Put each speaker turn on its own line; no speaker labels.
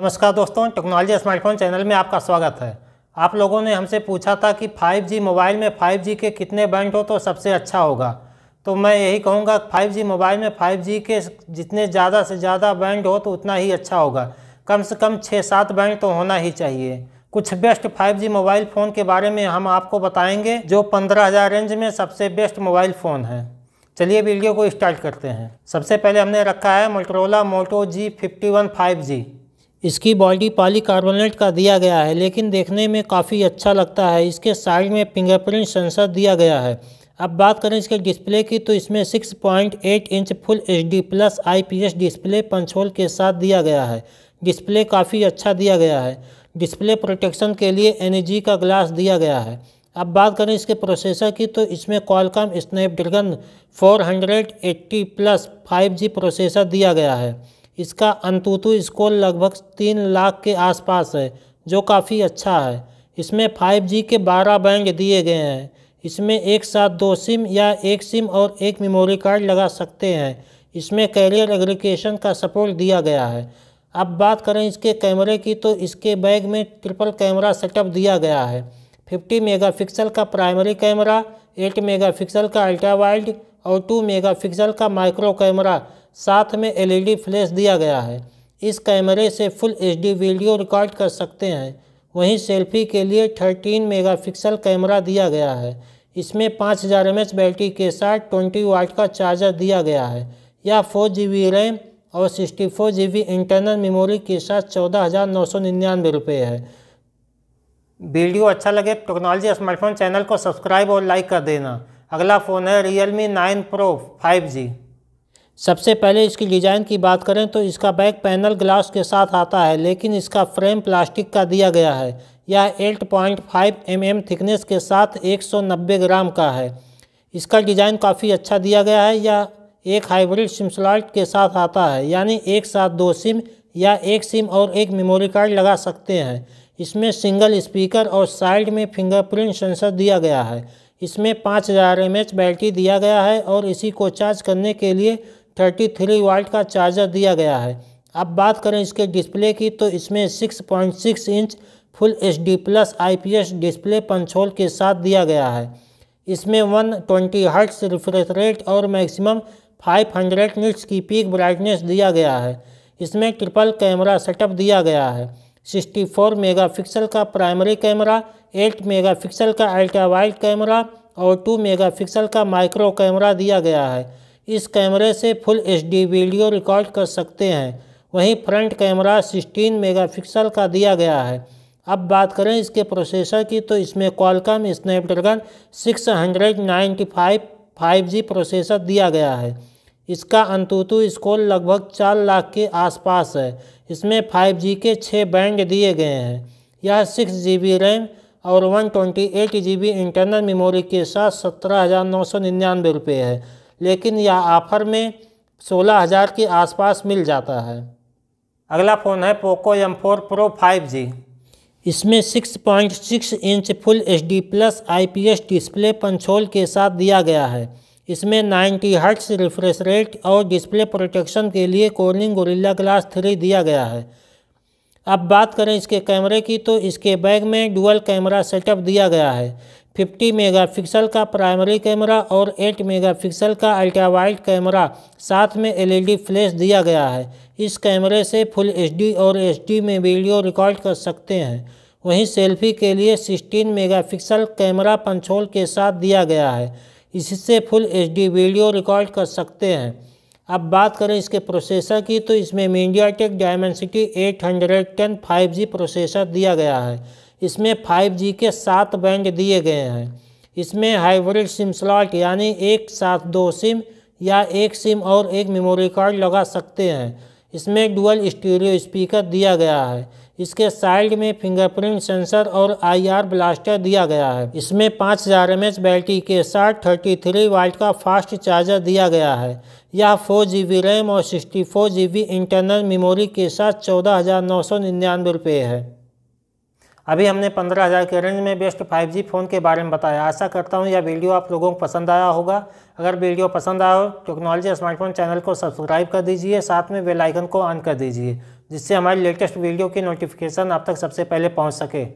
नमस्कार दोस्तों technology smartphone channel में आपका स्वागत है आप लोगों ने हमसे पूछा था कि 5G मोबाइल में 5G के कितने बैंड हो तो सबसे अच्छा होगा तो मैं यही कहूँगा 5G मोबाइल में 5G के जितने ज़्यादा से ज़्यादा बैंड हो तो उतना ही अच्छा होगा कम से कम छः सात बैंड तो होना ही चाहिए कुछ बेस्ट 5G मोबाइल फ़ोन के बारे में हम आपको बताएंगे जो पंद्रह हज़ार रेंज में सबसे बेस्ट मोबाइल फ़ोन है चलिए वीडियो को स्टार्ट करते हैं सबसे पहले हमने रखा है Motorola Moto G fifty one five G इसकी बॉडी पॉलीकार्बोनेट का दिया गया है लेकिन देखने में काफ़ी अच्छा लगता है इसके साइड में फिंगरप्रिंट सेंसर दिया गया है अब बात करें इसके डिस्प्ले की तो इसमें 6.8 inch full HD plus IPS display punch hole के साथ दिया गया है डिस्प्ले काफ़ी अच्छा दिया गया है डिस्प्ले प्रोटेक्शन के लिए एन का ग्लास दिया गया है अब बात करें इसके प्रोसेसर की तो इसमें Qualcomm Snapdragon 480 plus 5G processor दिया गया है इसका अंतुतु स्कोर लगभग तीन लाख के आसपास है जो काफ़ी अच्छा है इसमें फाइव जी के बारह बैंड दिए गए हैं इसमें एक साथ दो सिम या एक सिम और एक मेमोरी कार्ड लगा सकते हैं इसमें कैरियर एग्रीकेशन का सपोर्ट दिया गया है अब बात करें इसके कैमरे की तो इसके बैग में ट्रिपल कैमरा सेटअप दिया गया है 50 मेगापिक्सल का प्राइमरी कैमरा 8 मेगापिक्सल का अल्ट्रा वाइल्ड और 2 मेगापिक्सल का माइक्रो कैमरा साथ में एलईडी फ्लैश दिया गया है इस कैमरे से फुल एचडी वीडियो रिकॉर्ड कर सकते हैं वहीं सेल्फी के लिए 13 मेगापिक्सल कैमरा दिया गया है इसमें 5000 हज़ार बैटरी के साथ 20 वाट का चार्जर दिया गया है यह फोर जी रैम और sixty four G internal memory के साथ चौदह हज़ार नौ सौ निन्यानवे रुपये है वीडियो अच्छा लगे तो टेक्नोलॉजी स्मार्टफोन चैनल को सब्सक्राइब और लाइक कर देना अगला फ़ोन है Realme nine Pro five G सबसे पहले इसकी डिज़ाइन की बात करें तो इसका बैक पैनल ग्लास के साथ आता है लेकिन इसका फ्रेम प्लास्टिक का दिया गया है यह 8.5 पॉइंट mm थिकनेस के साथ 190 ग्राम का है इसका डिज़ाइन काफ़ी अच्छा दिया गया है यह एक हाइब्रिड सिम स्लॉट के साथ आता है यानी एक साथ दो सिम या एक सिम और एक मेमोरी कार्ड लगा सकते हैं इसमें सिंगल स्पीकर और साइड में फिंगरप्रिंट सेंसर दिया गया है इसमें पाँच हज़ार एम बैटरी दिया गया है और इसी को चार्ज करने के लिए थर्टी थ्री वाल्ट का चार्जर दिया गया है अब बात करें इसके डिस्प्ले की तो इसमें 6.6 inch full H D plus IPS display punch hole के साथ दिया गया है इसमें 120 ट्वेंटी हर्ट्स रिफ्रेश रेट और मैक्सिमम 500 हंड्रेड निट्स की पीक ब्राइटनेस दिया गया है इसमें ट्रिपल कैमरा सेटअप दिया गया है 64 मेगापिक्सल का प्राइमरी कैमरा 8 पिक्सल का अल्ट्रा वाइड कैमरा और 2 पिक्सल का माइक्रो कैमरा दिया गया है इस कैमरे से फुल एचडी वीडियो रिकॉर्ड कर सकते हैं वहीं फ्रंट कैमरा 16 मेगापिक्सल का दिया गया है अब बात करें इसके प्रोसेसर की तो इसमें Qualcomm Snapdragon five G processor दिया गया है इसका अंतुतु स्कोर लगभग चार लाख के आसपास है इसमें 5G के छः बैंड दिए गए हैं यह सिक्स जी रैम और one twenty eight G internal memory के साथ सत्रह हज़ार नौ सौ निन्यानवे रुपये है लेकिन यह ऑफर में सोलह हज़ार के आसपास मिल जाता है अगला फ़ोन है Poco M four Pro five G इसमें six point six inch full H D plus I P S display punch hole के साथ दिया गया है इसमें 90 हर्ट्स रिफ्रेश रेट और डिस्प्ले प्रोटेक्शन के लिए कोलिंग गोरिल्ला ग्लास थ्री दिया गया है अब बात करें इसके कैमरे की तो इसके बैग में डुअल कैमरा सेटअप दिया गया है 50 मेगापिक्सल का प्राइमरी कैमरा और 8 मेगापिक्सल का अल्ट्रावाइट कैमरा साथ में एलईडी फ्लैश दिया गया है इस कैमरे से फुल एचडी और एचडी में वीडियो रिकॉर्ड कर सकते हैं वहीं सेल्फी के लिए 16 मेगापिक्सल कैमरा पंचोल के साथ दिया गया है इससे फुल एचडी वीडियो रिकॉर्ड कर सकते हैं अब बात करें इसके प्रोसेसर की तो इसमें MediaTek Dimensity eight hundred ten five G processor दिया गया है इसमें 5G के सात बैंड दिए गए हैं इसमें हाइब्रिड सिम स्लॉट यानी एक साथ दो सिम या एक सिम और एक मेमोरी कार्ड लगा सकते हैं इसमें डुअल स्टीरियो स्पीकर दिया गया है इसके साइड में फिंगरप्रिंट सेंसर और आईआर ब्लास्टर दिया गया है इसमें पाँच हज़ार एम बैटरी के साथ थर्टी थ्री वाल्ट का फास्ट चार्जर दिया गया है यह फोर जी बी रैम और sixty four G B internal memory के साथ चौदह हज़ार नौ सौ निन्यानवे रुपये है अभी हमने 15000 के रेंज में बेस्ट 5G फ़ोन के बारे में बताया आशा करता हूँ यह वीडियो आप लोगों को पसंद आया होगा अगर वीडियो पसंद आया हो टेक्नोलॉजी स्मार्टफोन चैनल को सब्सक्राइब कर दीजिए साथ में बेलाइकन को ऑन कर दीजिए जिससे हमारी लेटेस्ट वीडियो की नोटिफिकेशन आप तक सबसे पहले पहुँच सके